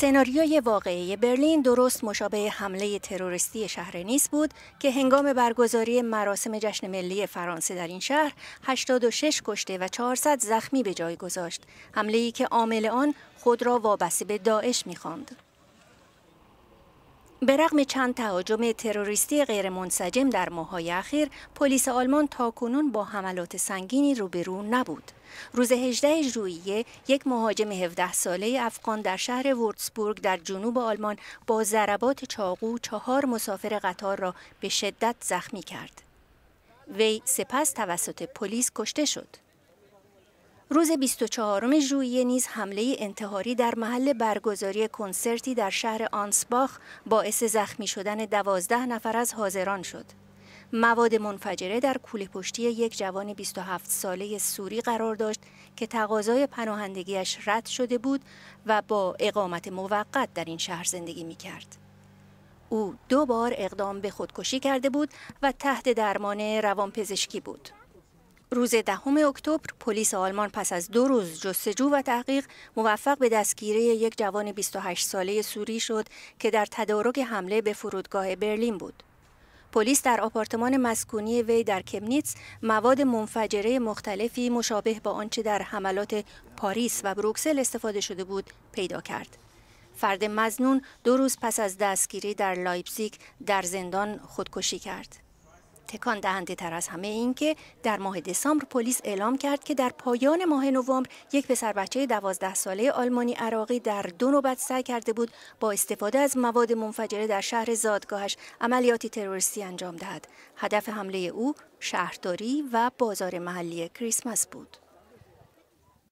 سناریوی واقعی برلین درست مشابه حمله تروریستی شهر نیس بود که هنگام برگزاری مراسم جشن ملی فرانسه در این شهر 86 کشته و 400 زخمی به جای گذاشت حمله ای که عامل آن خود را وابسته به داعش می‌خواند به رغم چند تهاجم تروریستی غیرمنسجم در ماههای اخیر پلیس آلمان تاکنون با حملات سنگینی روبرو نبود روز 18 ژوئیه یک مهاجم 17 ساله افغان در شهر وورتسبورگ در جنوب آلمان با ضربات چاقو چهار مسافر قطار را به شدت زخمی کرد وی سپس توسط پلیس کشته شد روز 24 ژوئیه نیز حمله انتحاری در محل برگزاری کنسرتی در شهر آنسباخ باعث زخمی شدن 12 نفر از حاضران شد. مواد منفجره در کوله پشتی یک جوان 27 ساله سوری قرار داشت که تقاضای پناهندگیش رد شده بود و با اقامت موقت در این شهر زندگی می کرد. او دو بار اقدام به خودکشی کرده بود و تحت درمان روانپزشکی بود. روز دهم اکتبر پلیس آلمان پس از دو روز جستجو و تحقیق موفق به دستگیری یک جوان 28 ساله سوری شد که در تدارک حمله به فرودگاه برلین بود. پلیس در آپارتمان مسکونی وی در کمنیتس مواد منفجره مختلفی مشابه با آنچه در حملات پاریس و بروکسل استفاده شده بود پیدا کرد. فرد مزنون دو روز پس از دستگیری در لایپزیگ در زندان خودکشی کرد. تکان دهنده تر از همه این که در ماه دسامبر پلیس اعلام کرد که در پایان ماه نوامبر یک پسر بچه دوازده ساله آلمانی عراقی در دو نوبت سعی کرده بود با استفاده از مواد منفجره در شهر زادگاهش عملیاتی تروریستی انجام دهد. هدف حمله او شهرداری و بازار محلی کریسمس بود.